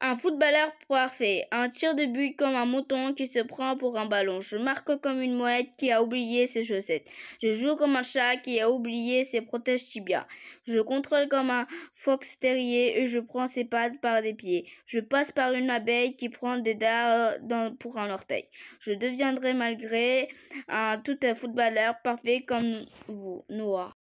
Un footballeur parfait, un tir de but comme un mouton qui se prend pour un ballon. Je marque comme une mouette qui a oublié ses chaussettes. Je joue comme un chat qui a oublié ses protèges tibias. Je contrôle comme un fox terrier et je prends ses pattes par des pieds. Je passe par une abeille qui prend des dards euh, pour un orteil. Je deviendrai malgré un tout un footballeur parfait comme vous, Noah.